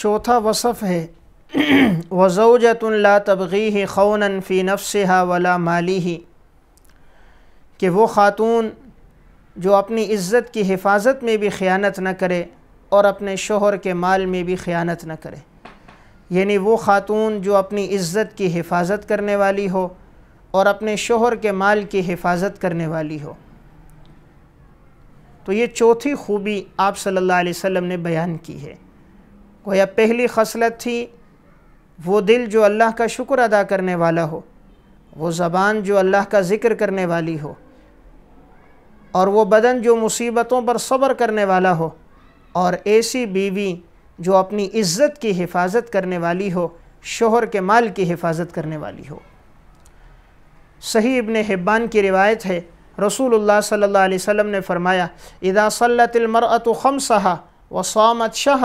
چوتھا وصف ہے وضوجُ لا تبغی ہی فی نفسها ولا مالی کہ وہ خاتون جو اپنی عزت کی حفاظت میں بھی خیانت نہ کرے اور اپنے شوہر کے مال میں بھی خیانت نہ کرے یعنی وہ خاتون جو اپنی عزت کی حفاظت کرنے والی ہو اور اپنے شوہر کے مال کی حفاظت کرنے والی ہو تو یہ چوتھی خوبی آپ صلی اللہ علیہ وسلم نے بیان کی ہے گویا پہلی خصلت تھی وہ دل جو اللہ کا شکر ادا کرنے والا ہو وہ زبان جو اللہ کا ذکر کرنے والی ہو اور وہ بدن جو مصیبتوں پر صبر کرنے والا ہو اور ایسی بیوی جو اپنی عزت کی حفاظت کرنے والی ہو شوہر کے مال کی حفاظت کرنے والی ہو صحیح ابن حبان کی روایت ہے رسول اللہ صلی اللہ علیہ وسلم نے فرمایا اذا صلت المرأة المرعت وصامت خم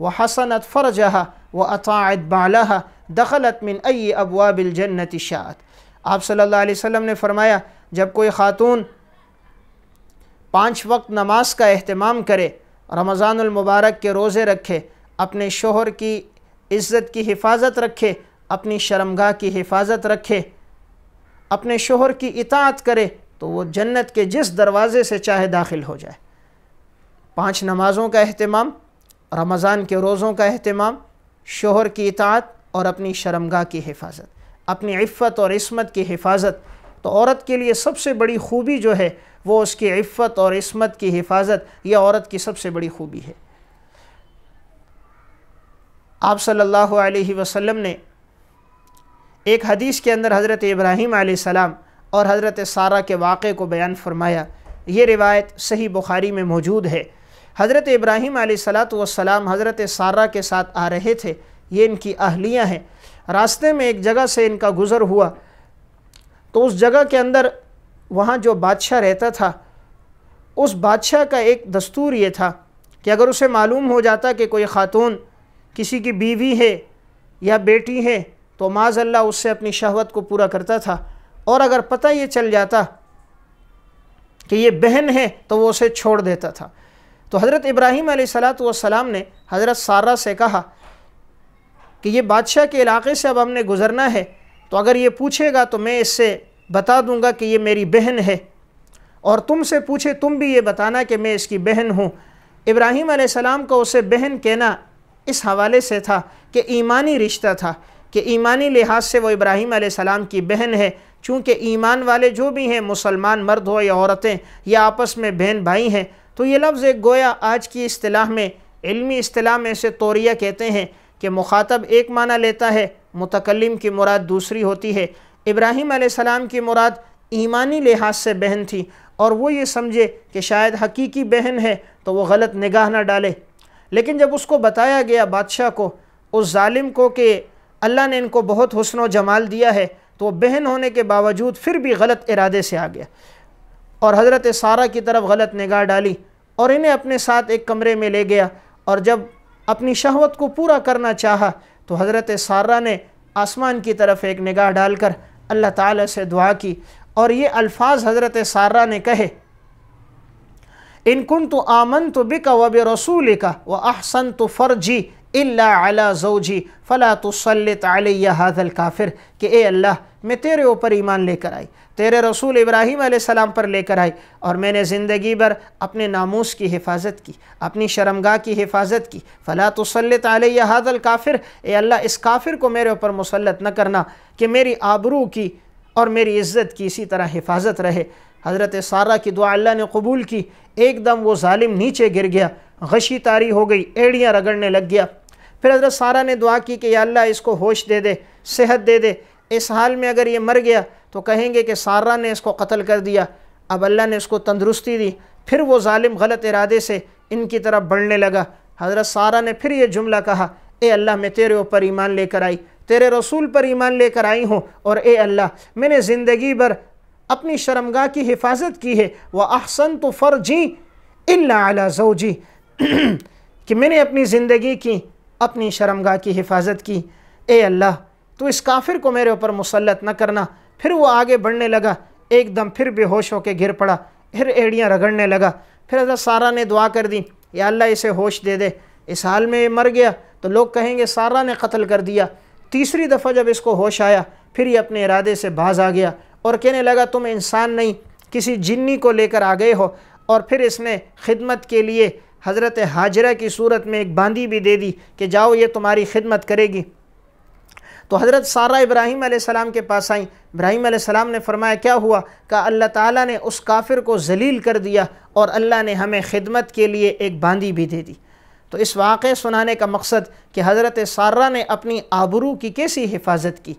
وحسنت فرجہا وعطاعت بعلہا دخلت من ای ابواب الجنت ابوا شاعت آپ صلی اللہ علیہ وسلم نے فرمایا جب کوئی خاتون پانچ وقت نماز کا اہتمام کرے رمضان المبارک کے روزے رکھے اپنے شوہر کی عزت کی حفاظت رکھے اپنی شرمگاہ کی حفاظت رکھے اپنے شوہر کی اطاعت کرے تو وہ جنت کے جس دروازے سے چاہے داخل ہو جائے پانچ نمازوں کا اہتمام رمضان کے روزوں کا اہتمام شوہر کی اطاعت اور اپنی شرمگاہ کی حفاظت اپنی عفت اور عصمت کی حفاظت تو عورت کے لیے سب سے بڑی خوبی جو ہے وہ اس کی عفت اور عصمت کی حفاظت یہ عورت کی سب سے بڑی خوبی ہے آپ صلی اللہ علیہ وسلم نے ایک حدیث کے اندر حضرت ابراہیم علیہ السلام اور حضرت سارہ کے واقعے کو بیان فرمایا یہ روایت صحیح بخاری میں موجود ہے حضرت ابراہیم علیہ السلام حضرت سارہ کے ساتھ آ رہے تھے یہ ان کی اہلیہ ہیں راستے میں ایک جگہ سے ان کا گزر ہوا تو اس جگہ کے اندر وہاں جو بادشاہ رہتا تھا اس بادشاہ کا ایک دستور یہ تھا کہ اگر اسے معلوم ہو جاتا کہ کوئی خاتون کسی کی بیوی ہے یا بیٹی ہے تو معاذ اللہ اس سے اپنی شہوت کو پورا کرتا تھا اور اگر پتہ یہ چل جاتا کہ یہ بہن ہے تو وہ اسے چھوڑ دیتا تھا تو حضرت ابراہیم علیہ السلام والسلام نے حضرت سارہ سے کہا کہ یہ بادشاہ کے علاقے سے اب ہم نے گزرنا ہے تو اگر یہ پوچھے گا تو میں اس سے بتا دوں گا کہ یہ میری بہن ہے اور تم سے پوچھے تم بھی یہ بتانا کہ میں اس کی بہن ہوں ابراہیم علیہ السلام کو اسے بہن کہنا اس حوالے سے تھا کہ ایمانی رشتہ تھا کہ ایمانی لحاظ سے وہ ابراہیم علیہ السلام کی بہن ہے چونکہ ایمان والے جو بھی ہیں مسلمان مرد ہو یا عورتیں یا آپس میں بہن بھائی ہیں تو یہ لفظ ایک گویا آج کی اصطلاح میں علمی اصطلاح میں سے توریہ کہتے ہیں کہ مخاطب ایک معنی لیتا ہے متکلم کی مراد دوسری ہوتی ہے ابراہیم علیہ السلام کی مراد ایمانی لحاظ سے بہن تھی اور وہ یہ سمجھے کہ شاید حقیقی بہن ہے تو وہ غلط نگاہ نہ ڈالے لیکن جب اس کو بتایا گیا بادشاہ کو اس ظالم کو کہ اللہ نے ان کو بہت حسن و جمال دیا ہے تو وہ بہن ہونے کے باوجود پھر بھی غلط ارادے سے آ گیا اور حضرت سارہ کی طرف غلط نگاہ ڈالی اور انہیں اپنے ساتھ ایک کمرے میں لے گیا اور جب اپنی شہوت کو پورا کرنا چاہا تو حضرت سارہ نے آسمان کی طرف ایک نگاہ ڈال کر اللہ تعالیٰ سے دعا کی اور یہ الفاظ حضرت سارہ نے کہے ان کن تو آمن تو بکا وب رسول کا وہ احسن تو اللہ اعلیٰ فلا تسلط علیہ حادل کافر کہ اے اللہ میں تیرے اوپر ایمان لے کر آئی تیرے رسول ابراہیم علیہ السلام پر لے کر آئی اور میں نے زندگی بھر اپنے ناموس کی حفاظت کی اپنی شرمگاہ کی حفاظت کی فلا تسلط علیہ حاد الکافر اے اللہ اس کافر کو میرے اوپر مسلط نہ کرنا کہ میری آبرو کی اور میری عزت کی اسی طرح حفاظت رہے حضرت سارہ کی دعا اللہ نے قبول کی ایک دم وہ ظالم نیچے گر گیا غشی تاری ہو گئی ایڑیاں رگڑنے لگ گیا پھر حضرت سارہ نے دعا کی کہ یا اللہ اس کو ہوش دے دے صحت دے دے اس حال میں اگر یہ مر گیا تو کہیں گے کہ سارا نے اس کو قتل کر دیا اب اللہ نے اس کو تندرستی دی پھر وہ ظالم غلط ارادے سے ان کی طرف بڑھنے لگا حضرت سارا نے پھر یہ جملہ کہا اے اللہ میں تیرے اوپر ایمان لے کر آئی تیرے رسول پر ایمان لے کر آئی ہوں اور اے اللہ میں نے زندگی بھر اپنی شرمگاہ کی حفاظت کی ہے وہ احسن تو عَلَى جی اللہ کہ میں نے اپنی زندگی کی اپنی شرمگاہ کی حفاظت کی اے اللہ تو اس کافر کو میرے اوپر مسلط نہ کرنا پھر وہ آگے بڑھنے لگا ایک دم پھر بے ہوش ہو کے گر پڑا پھر ایڑیاں رگڑنے لگا پھر حضرت سارا نے دعا کر دی یا اللہ اسے ہوش دے دے اس حال میں یہ مر گیا تو لوگ کہیں گے سارا نے قتل کر دیا تیسری دفعہ جب اس کو ہوش آیا پھر یہ اپنے ارادے سے باز آ گیا اور کہنے لگا تم انسان نہیں کسی جنی کو لے کر آ گئے ہو اور پھر اس نے خدمت کے لیے حضرت حاجرہ کی صورت میں ایک باندھی بھی دے دی کہ جاؤ یہ تمہاری خدمت کرے گی تو حضرت سارہ ابراہیم علیہ السلام کے پاس آئیں ابراہیم علیہ السلام نے فرمایا کیا ہوا کہ اللہ تعالیٰ نے اس کافر کو ذلیل کر دیا اور اللہ نے ہمیں خدمت کے لیے ایک باندھی بھی دے دی تو اس واقعے سنانے کا مقصد کہ حضرت سارہ نے اپنی آبرو کی کیسی حفاظت کی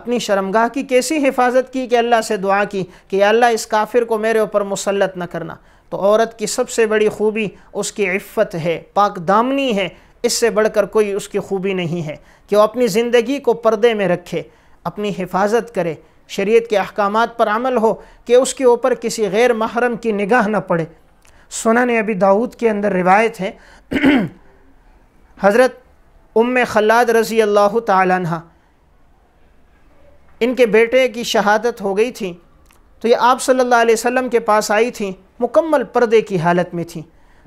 اپنی شرمگاہ کی کیسی حفاظت کی کہ اللہ سے دعا کی کہ اللہ اس کافر کو میرے اوپر مسلط نہ کرنا تو عورت کی سب سے بڑی خوبی اس کی عفت ہے پاک دامنی ہے اس سے بڑھ کر کوئی اس کی خوبی نہیں ہے کہ وہ اپنی زندگی کو پردے میں رکھے اپنی حفاظت کرے شریعت کے احکامات پر عمل ہو کہ اس کے اوپر کسی غیر محرم کی نگاہ نہ پڑے سنن ابی داود کے اندر روایت ہے حضرت ام خلاد رضی اللہ تعالیٰ عنہ ان کے بیٹے کی شہادت ہو گئی تھی تو یہ آپ صلی اللہ علیہ وسلم کے پاس آئی تھیں مکمل پردے کی حالت میں تھیں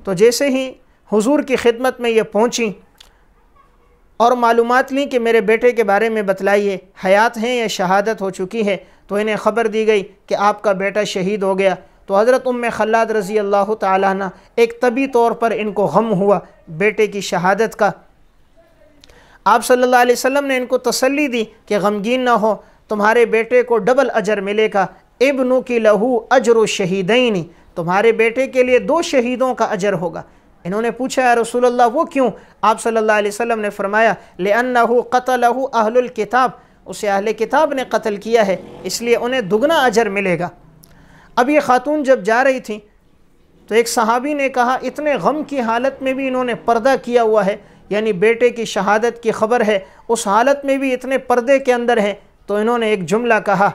تو جیسے ہی حضور کی خدمت میں یہ پہنچیں اور معلومات لیں کہ میرے بیٹے کے بارے میں بتلائیے حیات ہیں یا شہادت ہو چکی ہے تو انہیں خبر دی گئی کہ آپ کا بیٹا شہید ہو گیا تو حضرت ام خلاد رضی اللہ تعالیٰ نے ایک طبی طور پر ان کو غم ہوا بیٹے کی شہادت کا آپ صلی اللہ علیہ وسلم نے ان کو تسلی دی کہ غمگین نہ ہو تمہارے بیٹے کو ڈبل اجر ملے گا ابنو کی لہو اجر و شہیدئینی تمہارے بیٹے کے لیے دو شہیدوں کا اجر ہوگا انہوں نے پوچھا رسول اللہ وہ کیوں آپ صلی اللہ علیہ وسلم نے فرمایا لِأَنَّهُ قَتَلَهُ أَهْلُ الْكِتَابِ اہل اسے اہل کتاب نے قتل کیا ہے اس لیے انہیں دگنا اجر ملے گا اب یہ خاتون جب جا رہی تھیں تو ایک صحابی نے کہا اتنے غم کی حالت میں بھی انہوں نے پردہ کیا ہوا ہے یعنی بیٹے کی شہادت کی خبر ہے اس حالت میں بھی اتنے پردے کے اندر ہیں تو انہوں نے ایک جملہ کہا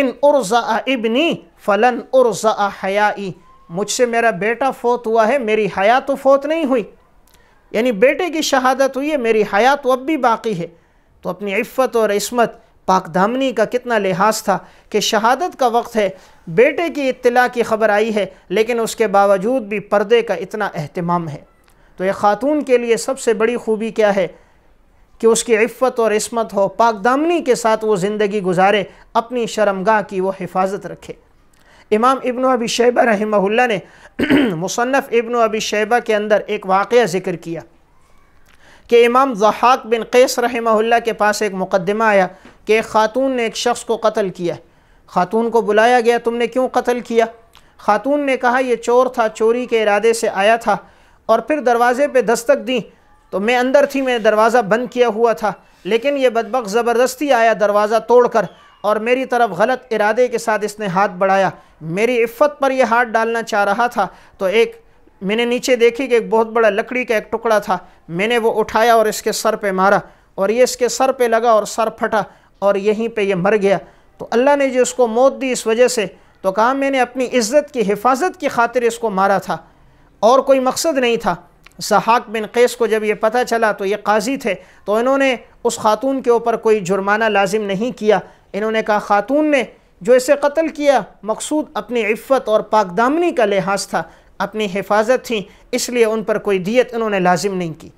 ان ارزا ابنی فلن ارزآ حیائی مجھ سے میرا بیٹا فوت ہوا ہے میری حیات تو فوت نہیں ہوئی یعنی بیٹے کی شہادت ہوئی ہے میری حیات و اب بھی باقی ہے تو اپنی عفت اور عصمت پاک دامنی کا کتنا لحاظ تھا کہ شہادت کا وقت ہے بیٹے کی اطلاع کی خبر آئی ہے لیکن اس کے باوجود بھی پردے کا اتنا اہتمام ہے تو یہ خاتون کے لیے سب سے بڑی خوبی کیا ہے کہ اس کی عفت اور عصمت ہو پاک دامنی کے ساتھ وہ زندگی گزارے اپنی شرمگاہ کی وہ حفاظت رکھے امام ابن ابی شیبہ رحمہ اللہ نے مصنف ابن ابی شیبہ کے اندر ایک واقعہ ذکر کیا کہ امام ضحاق بن قیس رحمہ اللہ کے پاس ایک مقدمہ آیا کہ ایک خاتون نے ایک شخص کو قتل کیا خاتون کو بلایا گیا تم نے کیوں قتل کیا خاتون نے کہا یہ چور تھا چوری کے ارادے سے آیا تھا اور پھر دروازے پہ دستک دیں تو میں اندر تھی میں دروازہ بند کیا ہوا تھا لیکن یہ بدبخ زبردستی آیا دروازہ توڑ کر اور میری طرف غلط ارادے کے ساتھ اس نے ہاتھ بڑھایا میری عفت پر یہ ہاتھ ڈالنا چاہ رہا تھا تو ایک میں نے نیچے دیکھی کہ ایک بہت بڑا لکڑی کا ایک ٹکڑا تھا میں نے وہ اٹھایا اور اس کے سر پہ مارا اور یہ اس کے سر پہ لگا اور سر پھٹا اور یہیں پہ یہ مر گیا تو اللہ نے جو اس کو موت دی اس وجہ سے تو کہا میں نے اپنی عزت کی حفاظت کی خاطر اس کو مارا تھا اور کوئی مقصد نہیں تھا سحاق بن قیس کو جب یہ پتہ چلا تو یہ قاضی تھے تو انہوں نے اس خاتون کے اوپر کوئی جرمانہ لازم نہیں کیا انہوں نے کہا خاتون نے جو اسے قتل کیا مقصود اپنی عفت اور پاک دامنی کا لحاظ تھا اپنی حفاظت تھی اس لیے ان پر کوئی دیت انہوں نے لازم نہیں کی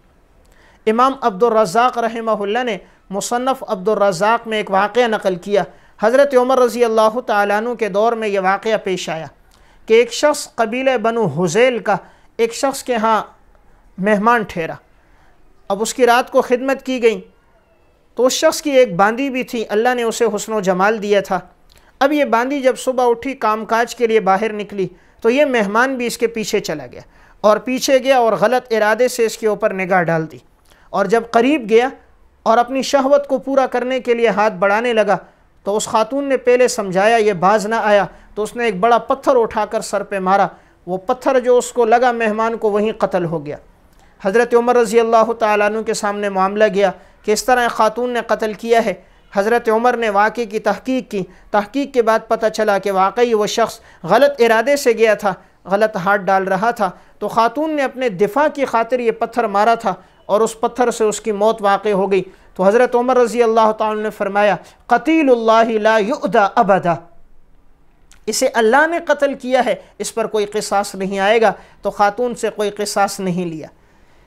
امام عبد الرزاق رحمہ اللہ نے مصنف عبد الرزاق میں ایک واقعہ نقل کیا حضرت عمر رضی اللہ تعالیٰ عنہ کے دور میں یہ واقعہ پیش آیا کہ ایک شخص قبیل بنو حزیل کا ایک شخص کے ہاں مہمان ٹھہرا اب اس کی رات کو خدمت کی گئیں تو اس شخص کی ایک باندی بھی تھی اللہ نے اسے حسن و جمال دیا تھا اب یہ باندی جب صبح اٹھی کام کاج کے لیے باہر نکلی تو یہ مہمان بھی اس کے پیچھے چلا گیا اور پیچھے گیا اور غلط ارادے سے اس کے اوپر نگاہ ڈال دی اور جب قریب گیا اور اپنی شہوت کو پورا کرنے کے لیے ہاتھ بڑھانے لگا تو اس خاتون نے پہلے سمجھایا یہ باز نہ آیا تو اس نے ایک بڑا پتھر اٹھا کر سر پہ مارا وہ پتھر جو اس کو لگا مہمان کو وہیں قتل ہو گیا حضرت عمر رضی اللہ تعالیٰ عنہ کے سامنے معاملہ گیا کہ اس طرح خاتون نے قتل کیا ہے حضرت عمر نے واقعی کی تحقیق کی تحقیق کے بعد پتہ چلا کہ واقعی وہ شخص غلط ارادے سے گیا تھا غلط ہاتھ ڈال رہا تھا تو خاتون نے اپنے دفاع کی خاطر یہ پتھر مارا تھا اور اس پتھر سے اس کی موت واقع ہو گئی تو حضرت عمر رضی اللہ تعالیٰ نے فرمایا قتیل اللہ لا ابدا اسے اللہ نے قتل کیا ہے اس پر کوئی قصاص نہیں آئے گا تو خاتون سے کوئی قصاص نہیں لیا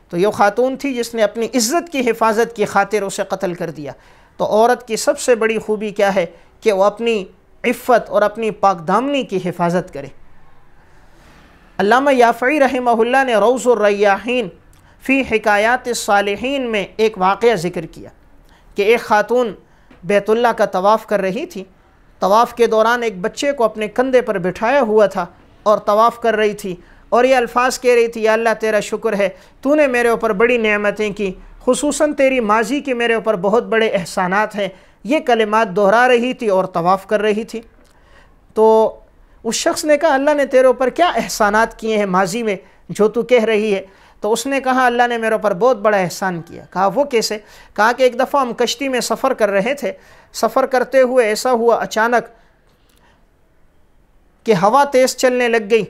تو یہ خاتون تھی جس نے اپنی عزت کی حفاظت کی خاطر اسے قتل کر دیا تو عورت کی سب سے بڑی خوبی کیا ہے کہ وہ اپنی عفت اور اپنی پاک دامنی کی حفاظت کرے علامہ یافعی رحمہ اللہ نے روز الریاحین فی حکایات الصالحین میں ایک واقعہ ذکر کیا کہ ایک خاتون بیت اللہ کا طواف کر رہی تھی طواف کے دوران ایک بچے کو اپنے کندھے پر بٹھایا ہوا تھا اور طواف کر رہی تھی اور یہ الفاظ کہہ رہی تھی یا اللہ تیرا شکر ہے تو نے میرے اوپر بڑی نعمتیں کی خصوصاً تیری ماضی کے میرے اوپر بہت بڑے احسانات ہیں یہ کلمات دہرا رہی تھی اور طواف کر رہی تھی تو اس شخص نے کہا اللہ نے تیرے اوپر کیا احسانات کیے ہیں ماضی میں جو تو کہہ رہی ہے تو اس نے کہا اللہ نے میرے اوپر بہت بڑا احسان کیا کہا وہ کیسے کہا کہ ایک دفعہ ہم کشتی میں سفر کر رہے تھے سفر کرتے ہوئے ایسا ہوا اچانک کہ ہوا تیز چلنے لگ گئی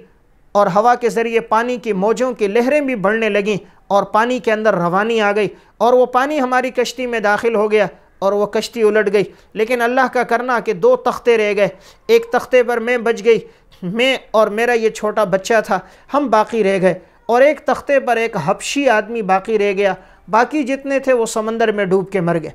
اور ہوا کے ذریعے پانی کی موجوں کی لہریں بھی بڑھنے لگیں اور پانی کے اندر روانی آ گئی اور وہ پانی ہماری کشتی میں داخل ہو گیا اور وہ کشتی الٹ گئی لیکن اللہ کا کرنا کہ دو تختے رہ گئے ایک تختے پر میں بچ گئی میں اور میرا یہ چھوٹا بچہ تھا ہم باقی رہ گئے اور ایک تختے پر ایک حبشی آدمی باقی رہ گیا باقی جتنے تھے وہ سمندر میں ڈوب کے مر گئے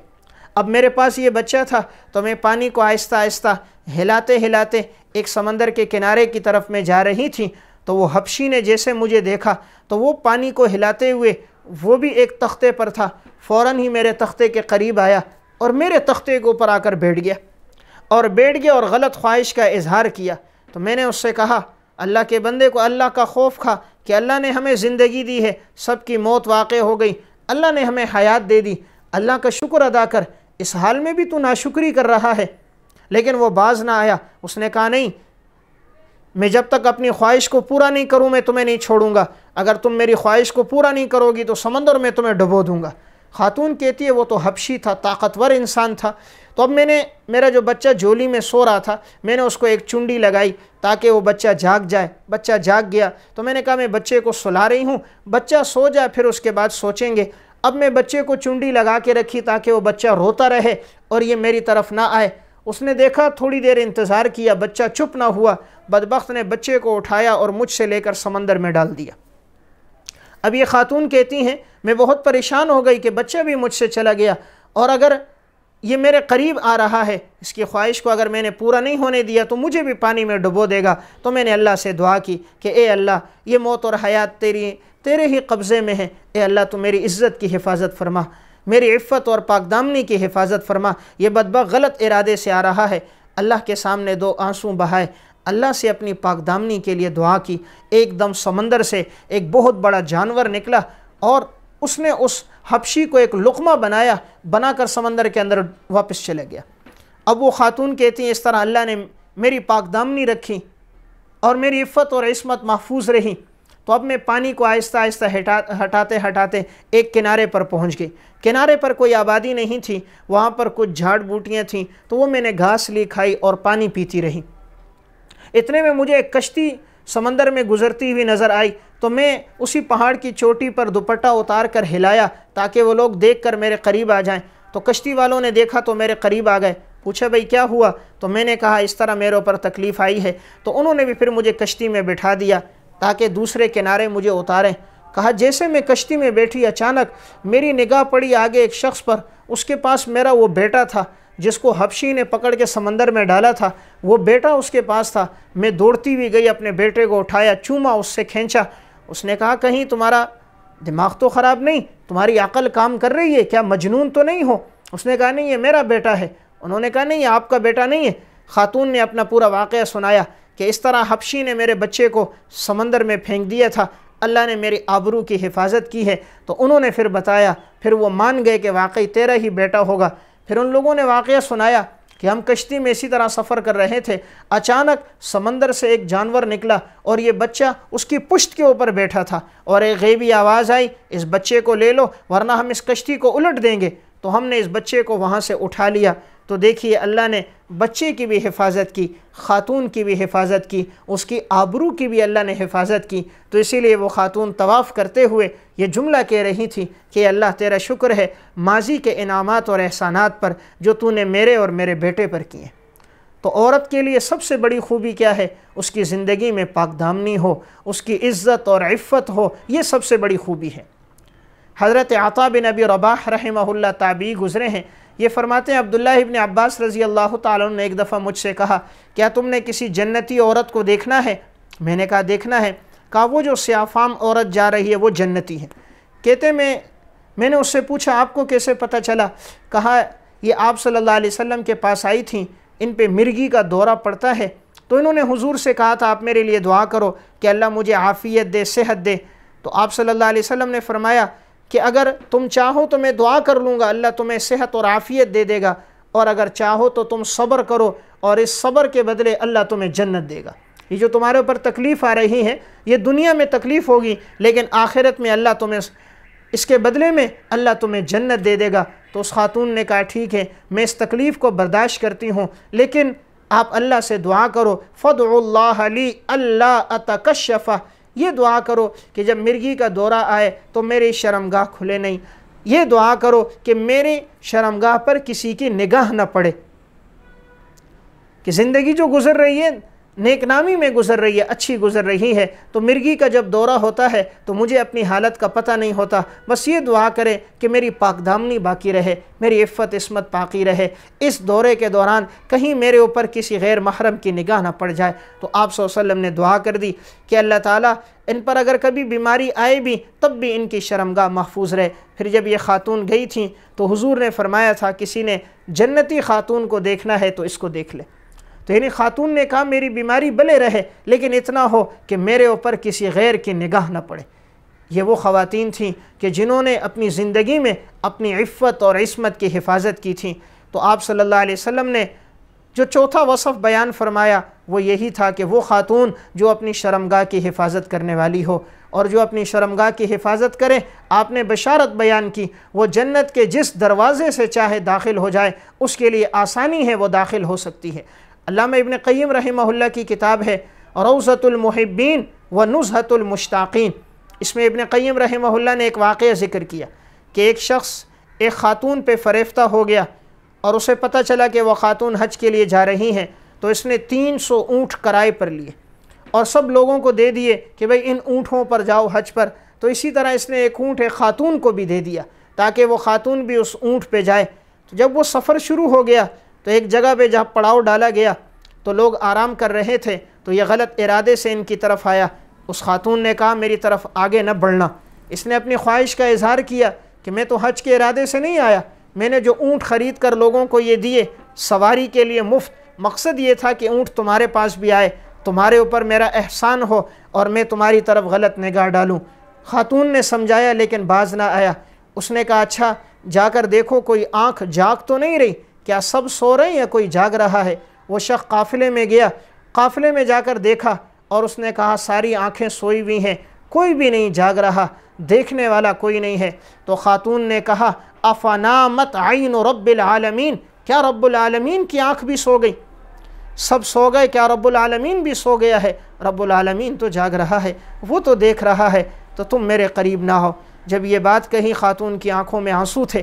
اب میرے پاس یہ بچہ تھا تو میں پانی کو آہستہ آہستہ ہلاتے ہلاتے ایک سمندر کے کنارے کی طرف میں جا رہی تھیں تو وہ حبشی نے جیسے مجھے دیکھا تو وہ پانی کو ہلاتے ہوئے وہ بھی ایک تختے پر تھا فوراً ہی میرے تختے کے قریب آیا اور میرے تختے کے اوپر آ کر بیٹھ گیا اور بیٹھ گیا اور غلط خواہش کا اظہار کیا تو میں نے اس سے کہا اللہ کے بندے کو اللہ کا خوف کھا کہ اللہ نے ہمیں زندگی دی ہے سب کی موت واقع ہو گئی اللہ نے ہمیں حیات دے دی اللہ کا شکر ادا کر اس حال میں بھی تو ناشکری کر رہا ہے لیکن وہ باز نہ آیا اس نے کہا نہیں میں جب تک اپنی خواہش کو پورا نہیں کروں میں تمہیں نہیں چھوڑوں گا اگر تم میری خواہش کو پورا نہیں کرو گی تو سمندر میں تمہیں ڈبو دوں گا خاتون کہتی ہے وہ تو حبشی تھا طاقتور انسان تھا تو اب میں نے میرا جو بچہ جولی میں سو رہا تھا میں نے اس کو ایک چنڈی لگائی تاکہ وہ بچہ جاگ جائے بچہ جاگ گیا تو میں نے کہا میں بچے کو سلا رہی ہوں بچہ سو جائے پھر اس کے بعد سوچیں گے اب میں بچے کو چنڈی لگا کے رکھی تاکہ وہ بچہ روتا رہے اور یہ میری طرف نہ آئے اس نے دیکھا تھوڑی دیر انتظار کیا بچہ چپ نہ ہوا بدبخت نے بچے کو اٹھایا اور مجھ سے لے کر سمندر میں ڈال دیا اب یہ خاتون کہتی ہیں میں بہت پریشان ہو گئی کہ بچہ بھی مجھ سے چلا گیا اور اگر یہ میرے قریب آ رہا ہے اس کی خواہش کو اگر میں نے پورا نہیں ہونے دیا تو مجھے بھی پانی میں ڈبو دے گا تو میں نے اللہ سے دعا کی کہ اے اللہ یہ موت اور حیات تیری تیرے ہی قبضے میں ہے اے اللہ تو میری عزت کی حفاظت فرما میری عفت اور پاکدامنی کی حفاظت فرما یہ بد غلط ارادے سے آ رہا ہے اللہ کے سامنے دو آنسوں بہائے اللہ سے اپنی پاک دامنی کے لیے دعا کی ایک دم سمندر سے ایک بہت بڑا جانور نکلا اور اس نے اس حبشی کو ایک لقمہ بنایا بنا کر سمندر کے اندر واپس چلے گیا اب وہ خاتون کہتی ہیں اس طرح اللہ نے میری پاک دامنی رکھی اور میری عفت اور عصمت محفوظ رہی تو اب میں پانی کو آہستہ آہستہ ہٹا ہٹاتے ہٹاتے ایک کنارے پر پہنچ گئی کنارے پر کوئی آبادی نہیں تھی وہاں پر کچھ جھاڑ بوٹیاں تھیں تو وہ میں نے گھاس لی کھائی اور پانی پیتی رہی اتنے میں مجھے ایک کشتی سمندر میں گزرتی ہوئی نظر آئی تو میں اسی پہاڑ کی چوٹی پر دوپٹہ اتار کر ہلایا تاکہ وہ لوگ دیکھ کر میرے قریب آ جائیں تو کشتی والوں نے دیکھا تو میرے قریب آ گئے پوچھا بھائی کیا ہوا تو میں نے کہا اس طرح میرے اوپر تکلیف آئی ہے تو انہوں نے بھی پھر مجھے کشتی میں بٹھا دیا تاکہ دوسرے کنارے مجھے اتاریں کہا جیسے میں کشتی میں بیٹھی اچانک میری نگاہ پڑی آگے ایک شخص پر اس کے پاس میرا وہ بیٹا تھا جس کو حبشی نے پکڑ کے سمندر میں ڈالا تھا وہ بیٹا اس کے پاس تھا میں دوڑتی بھی گئی اپنے بیٹے کو اٹھایا چوما اس سے کھینچا اس نے کہا کہیں تمہارا دماغ تو خراب نہیں تمہاری عقل کام کر رہی ہے کیا مجنون تو نہیں ہو اس نے کہا نہیں یہ میرا بیٹا ہے انہوں نے کہا نہیں یہ آپ کا بیٹا نہیں ہے خاتون نے اپنا پورا واقعہ سنایا کہ اس طرح حبشی نے میرے بچے کو سمندر میں پھینک دیا تھا اللہ نے میری آبرو کی حفاظت کی ہے تو انہوں نے پھر بتایا پھر وہ مان گئے کہ واقعی تیرا ہی بیٹا ہوگا پھر ان لوگوں نے واقعہ سنایا کہ ہم کشتی میں اسی طرح سفر کر رہے تھے اچانک سمندر سے ایک جانور نکلا اور یہ بچہ اس کی پشت کے اوپر بیٹھا تھا اور ایک غیبی آواز آئی اس بچے کو لے لو ورنہ ہم اس کشتی کو الٹ دیں گے تو ہم نے اس بچے کو وہاں سے اٹھا لیا تو دیکھیے اللہ نے بچے کی بھی حفاظت کی خاتون کی بھی حفاظت کی اس کی آبرو کی بھی اللہ نے حفاظت کی تو اسی لیے وہ خاتون طواف کرتے ہوئے یہ جملہ کہہ رہی تھی کہ اللہ تیرا شکر ہے ماضی کے انعامات اور احسانات پر جو تو نے میرے اور میرے بیٹے پر کیے تو عورت کے لیے سب سے بڑی خوبی کیا ہے اس کی زندگی میں پاک دامنی ہو اس کی عزت اور عفت ہو یہ سب سے بڑی خوبی ہے حضرت عطا بن ابی رباح رحمہ اللہ تعبی گزرے ہیں یہ فرماتے ہیں عبداللہ ابن عباس رضی اللہ تعالیٰ نے ایک دفعہ مجھ سے کہا کیا تم نے کسی جنتی عورت کو دیکھنا ہے میں نے کہا دیکھنا ہے کہا وہ جو سیافام عورت جا رہی ہے وہ جنتی ہے کہتے میں میں نے اس سے پوچھا آپ کو کیسے پتہ چلا کہا یہ آپ صلی اللہ علیہ وسلم کے پاس آئی تھیں ان پہ مرگی کا دورہ پڑتا ہے تو انہوں نے حضور سے کہا تھا آپ میرے لیے دعا کرو کہ اللہ مجھے عافیت دے صحت دے تو آپ صلی اللہ علیہ وسلم نے فرمایا کہ اگر تم چاہو تو میں دعا کر لوں گا اللہ تمہیں صحت اور عافیت دے دے گا اور اگر چاہو تو تم صبر کرو اور اس صبر کے بدلے اللہ تمہیں جنت دے گا یہ جو تمہارے اوپر تکلیف آ رہی ہے یہ دنیا میں تکلیف ہوگی لیکن آخرت میں اللہ تمہیں اس کے بدلے میں اللہ تمہیں جنت دے دے گا تو اس خاتون نے کہا ٹھیک ہے میں اس تکلیف کو برداشت کرتی ہوں لیکن آپ اللہ سے دعا کرو فَدْعُ اللہ علی اللہ أَتَكَشَّفَ یہ دعا کرو کہ جب مرگی کا دورہ آئے تو میری شرمگاہ کھلے نہیں یہ دعا کرو کہ میرے شرمگاہ پر کسی کی نگاہ نہ پڑے کہ زندگی جو گزر رہی ہے نیک نامی میں گزر رہی ہے اچھی گزر رہی ہے تو مرگی کا جب دورہ ہوتا ہے تو مجھے اپنی حالت کا پتہ نہیں ہوتا بس یہ دعا کرے کہ میری پاک دامنی باقی رہے میری عفت عصمت باقی رہے اس دورے کے دوران کہیں میرے اوپر کسی غیر محرم کی نگاہ نہ پڑ جائے تو آپ صلی اللہ علیہ وسلم نے دعا کر دی کہ اللہ تعالیٰ ان پر اگر کبھی بیماری آئے بھی تب بھی ان کی شرمگاہ محفوظ رہے پھر جب یہ خاتون گئی تھیں تو حضور نے فرمایا تھا کسی نے جنتی خاتون کو دیکھنا ہے تو اس کو دیکھ لے تو یعنی خاتون نے کہا میری بیماری بلے رہے لیکن اتنا ہو کہ میرے اوپر کسی غیر کی نگاہ نہ پڑے یہ وہ خواتین تھیں کہ جنہوں نے اپنی زندگی میں اپنی عفت اور عصمت کی حفاظت کی تھیں تو آپ صلی اللہ علیہ وسلم نے جو چوتھا وصف بیان فرمایا وہ یہی تھا کہ وہ خاتون جو اپنی شرمگاہ کی حفاظت کرنے والی ہو اور جو اپنی شرمگاہ کی حفاظت کرے آپ نے بشارت بیان کی وہ جنت کے جس دروازے سے چاہے داخل ہو جائے اس کے لیے آسانی ہے وہ داخل ہو سکتی ہے اللہ میں ابن قیم رحمہ اللہ کی کتاب ہے روزت المحبین و نزہت المشتاقین اس میں ابن قیم رحمہ اللہ نے ایک واقعہ ذکر کیا کہ ایک شخص ایک خاتون پہ فریفتہ ہو گیا اور اسے پتہ چلا کہ وہ خاتون حج کے لیے جا رہی ہیں تو اس نے تین سو اونٹ کرائے پر لیے اور سب لوگوں کو دے دیے کہ بھئی ان اونٹوں پر جاؤ حج پر تو اسی طرح اس نے ایک اونٹ ایک خاتون کو بھی دے دیا تاکہ وہ خاتون بھی اس اونٹ پہ جائے جب وہ سفر شروع ہو گیا تو ایک جگہ پہ جہاں پڑاؤ ڈالا گیا تو لوگ آرام کر رہے تھے تو یہ غلط ارادے سے ان کی طرف آیا اس خاتون نے کہا میری طرف آگے نہ بڑھنا اس نے اپنی خواہش کا اظہار کیا کہ میں تو حج کے ارادے سے نہیں آیا میں نے جو اونٹ خرید کر لوگوں کو یہ دیے سواری کے لیے مفت مقصد یہ تھا کہ اونٹ تمہارے پاس بھی آئے تمہارے اوپر میرا احسان ہو اور میں تمہاری طرف غلط نگاہ ڈالوں خاتون نے سمجھایا لیکن باز نہ آیا اس نے کہا اچھا جا کر دیکھو کوئی آنکھ جاگ تو نہیں رہی کیا سب سو رہے ہیں یا کوئی جاگ رہا ہے وہ شخص قافلے میں گیا قافلے میں جا کر دیکھا اور اس نے کہا ساری آنکھیں سوئی ہوئی ہیں کوئی بھی نہیں جاگ رہا دیکھنے والا کوئی نہیں ہے تو خاتون نے کہا افنامت عین رب العالمین کیا رب العالمین کی آنکھ بھی سو گئی سب سو گئے کیا رب العالمین بھی سو گیا ہے رب العالمین تو جاگ رہا ہے وہ تو دیکھ رہا ہے تو تم میرے قریب نہ ہو جب یہ بات کہی خاتون کی آنکھوں میں آنسو تھے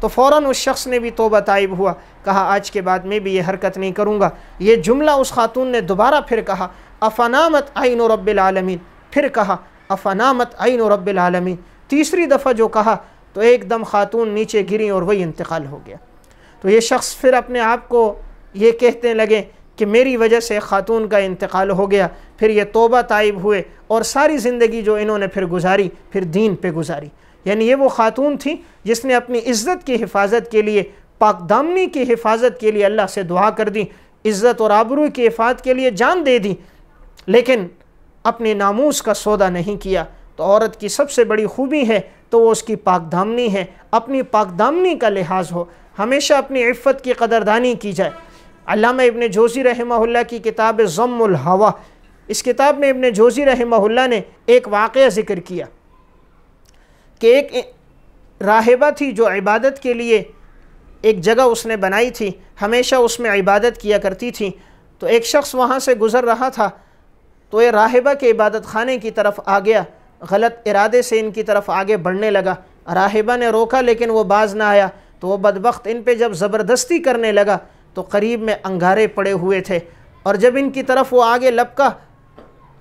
تو فوراً اس شخص نے بھی توبہ طائب ہوا کہا آج کے بعد میں بھی یہ حرکت نہیں کروں گا یہ جملہ اس خاتون نے دوبارہ پھر کہا افنامت عین رب العالمین پھر کہا افنامت عین رب العالمین تیسری دفعہ جو کہا تو ایک دم خاتون نیچے گری اور وہی انتقال ہو گیا تو یہ شخص پھر اپنے آپ کو یہ کہتے لگے کہ میری وجہ سے خاتون کا انتقال ہو گیا پھر یہ توبہ طائب ہوئے اور ساری زندگی جو انہوں نے پھر گزاری پھر دین پہ گزاری یعنی یہ وہ خاتون تھیں جس نے اپنی عزت کی حفاظت کے لیے پاک دامنی کی حفاظت کے لیے اللہ سے دعا کر دی عزت اور آبرو کی حفاظت کے لیے جان دے دی لیکن اپنے ناموس کا سودا نہیں کیا تو عورت کی سب سے بڑی خوبی ہے تو وہ اس کی پاک دامنی ہے اپنی پاک دامنی کا لحاظ ہو ہمیشہ اپنی عفت کی قدردانی کی جائے علامہ ابن جوزی رحمہ اللہ کی کتاب ضم الحوا اس کتاب میں ابن جوزی رحمہ اللہ نے ایک واقعہ ذکر کیا کہ ایک راہبہ تھی جو عبادت کے لیے ایک جگہ اس نے بنائی تھی ہمیشہ اس میں عبادت کیا کرتی تھی تو ایک شخص وہاں سے گزر رہا تھا تو یہ راہبہ کے عبادت خانے کی طرف آ گیا غلط ارادے سے ان کی طرف آگے بڑھنے لگا راہبہ نے روکا لیکن وہ باز نہ آیا تو وہ بدبخت ان پہ جب زبردستی کرنے لگا تو قریب میں انگارے پڑے ہوئے تھے اور جب ان کی طرف وہ آگے لپکا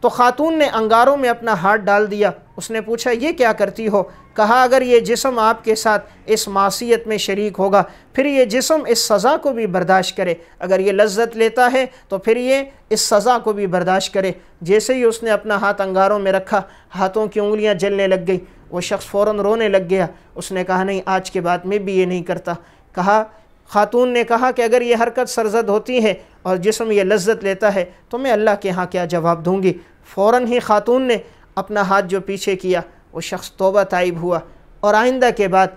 تو خاتون نے انگاروں میں اپنا ہاتھ ڈال دیا اس نے پوچھا یہ کیا کرتی ہو کہا اگر یہ جسم آپ کے ساتھ اس معصیت میں شریک ہوگا پھر یہ جسم اس سزا کو بھی برداشت کرے اگر یہ لذت لیتا ہے تو پھر یہ اس سزا کو بھی برداشت کرے جیسے ہی اس نے اپنا ہاتھ انگاروں میں رکھا ہاتھوں کی انگلیاں جلنے لگ گئی وہ شخص فوراً رونے لگ گیا اس نے کہا نہیں آج کے بعد میں بھی یہ نہیں کرتا کہا خاتون نے کہا کہ اگر یہ حرکت سرزد ہوتی ہے اور جسم یہ لذت لیتا ہے تو میں اللہ کے ہاں کیا جواب دوں گی فوراً ہی خاتون نے اپنا ہاتھ جو پیچھے کیا وہ شخص توبہ طائب ہوا اور آئندہ کے بعد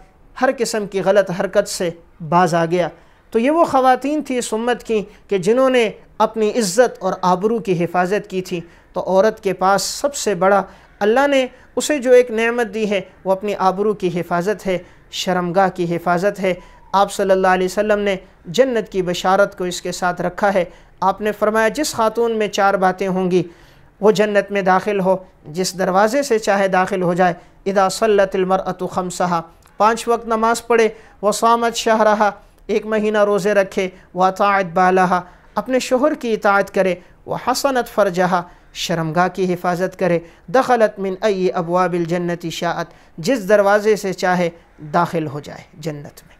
ہر قسم کی غلط حرکت سے باز آ گیا تو یہ وہ خواتین تھی اس امت کی کہ جنہوں نے اپنی عزت اور آبرو کی حفاظت کی تھی تو عورت کے پاس سب سے بڑا اللہ نے اسے جو ایک نعمت دی ہے وہ اپنی آبرو کی حفاظت ہے شرمگاہ کی حفاظت ہے آپ صلی اللہ علیہ وسلم نے جنت کی بشارت کو اس کے ساتھ رکھا ہے آپ نے فرمایا جس خاتون میں چار باتیں ہوں گی وہ جنت میں داخل ہو جس دروازے سے چاہے داخل ہو جائے ادا صلت المرۃۃ خمسہا پانچ وقت نماز پڑھے وصامت شہرہا ایک مہینہ روزے رکھے واطاعت بالہا اپنے شوہر کی اطاعت کرے وہ حسنت شرمگاہ کی حفاظت کرے دخلت من ای ابواب جنت شاعت جس دروازے سے چاہے داخل ہو جائے جنت میں